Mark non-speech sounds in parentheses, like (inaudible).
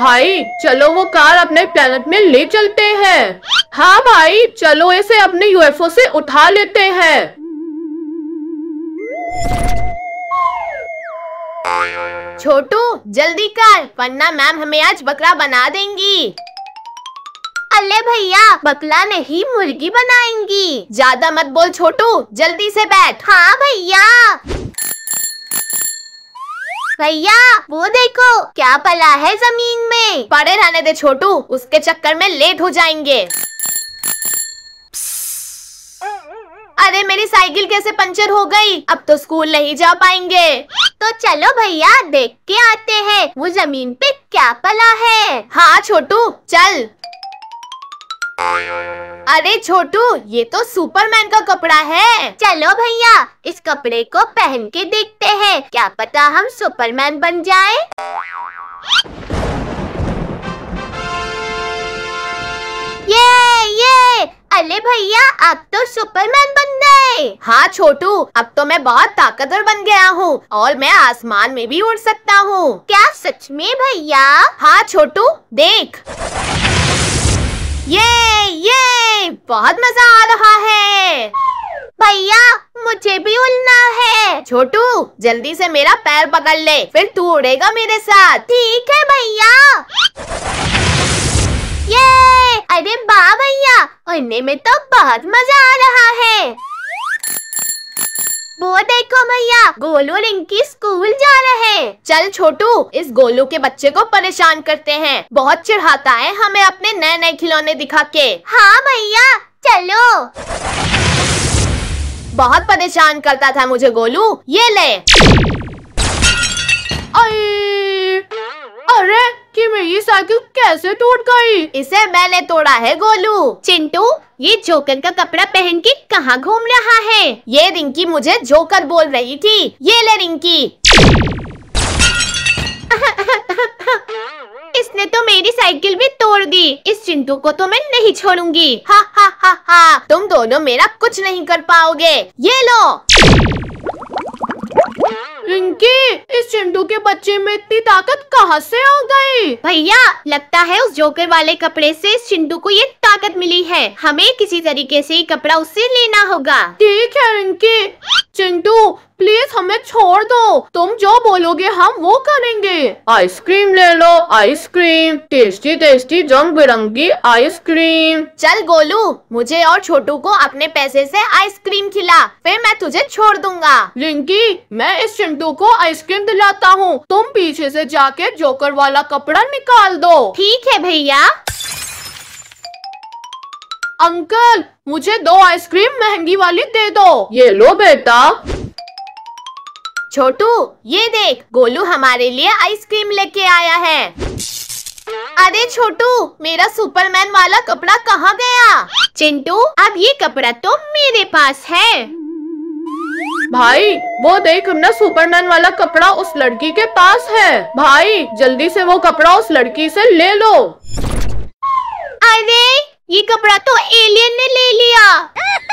भाई चलो वो कार अपने प्लेनेट में ले चलते हैं हाँ भाई चलो इसे अपने यूएफओ से उठा लेते हैं छोटू जल्दी कर वरना मैम हमें आज बकरा बना देंगी अल्ले भैया बकला नहीं मुर्गी बनाएंगी ज्यादा मत बोल छोटू जल्दी से बैठ हाँ भैया भैया वो देखो क्या पला है जमीन में पड़े रहने दे छोटू उसके चक्कर में लेट हो जाएंगे अरे मेरी साइकिल कैसे पंचर हो गई अब तो स्कूल नहीं जा पाएंगे तो चलो भैया देख के आते हैं वो जमीन पे क्या पला है हाँ छोटू चल अरे छोटू ये तो सुपरमैन का कपड़ा है चलो भैया इस कपड़े को पहन के देखते हैं क्या पता हम सुपरमैन बन जाए ये ये अरे भैया अब तो सुपरमैन बन गए हाँ छोटू अब तो मैं बहुत ताकतवर बन गया हूँ और मैं आसमान में भी उड़ सकता हूँ क्या सच में भैया हाँ छोटू देख ये ये बहुत मजा आ रहा है भैया मुझे भी उड़ना है छोटू जल्दी से मेरा पैर पकड़ ले फिर तू उड़ेगा मेरे साथ ठीक है भैया ये अरे बा भैया उड़ने में तो बहुत मजा आ रहा है वो देखो भैया गोलू रिंकी स्कूल जा रहे हैं चल छोटू इस गोलू के बच्चे को परेशान करते हैं बहुत चिढ़ाता है हमें अपने नए नए खिलौने दिखा के हाँ भैया चलो बहुत परेशान करता था मुझे गोलू ये ले अरे कि मेरी साइकिल कैसे टूट गई? इसे मैंने तोड़ा है गोलू चिंटू ये जोकर का कपड़ा पहन के कहाँ घूम रहा है ये रिंकी मुझे जोकर बोल रही थी ये ले रिंकी (laughs) इसने तो मेरी साइकिल भी तोड़ दी इस चिंटू को तो मैं नहीं छोड़ूंगी हा हा हा हा तुम दोनों मेरा कुछ नहीं कर पाओगे ये लो रिंकी इस चिंटू के बच्चे में इतनी ताकत कहाँ से आ गई भैया लगता है उस जोकर वाले कपड़े से इस चिंटू को ये ताकत मिली है हमें किसी तरीके से कपड़ा उससे लेना होगा ठीक है रिंकी चिंटू प्लीज हमें छोड़ दो तुम जो बोलोगे हम वो करेंगे आइसक्रीम ले लो आइसक्रीम टेस्टी टेस्टी रंग बिरंगी आइसक्रीम चल गोलू मुझे और छोटू को अपने पैसे से आइसक्रीम खिला फिर मैं तुझे छोड़ दूंगा रिंकी मैं इस चिंटू को आइसक्रीम दिलाता हूँ तुम पीछे से जाके जोकर वाला कपड़ा निकाल दो ठीक है भैया अंकल मुझे दो आइसक्रीम महंगी वाली दे दो ये लो बेटा छोटू ये देख गोलू हमारे लिए आइसक्रीम लेके आया है अरे छोटू मेरा सुपरमैन वाला कपड़ा कहाँ गया चिंटू अब ये कपड़ा तो मेरे पास है भाई वो देख अपना सुपरमैन वाला कपड़ा उस लड़की के पास है भाई जल्दी से वो कपड़ा उस लड़की से ले लो अरे ये कपड़ा तो एलियन ने ले लिया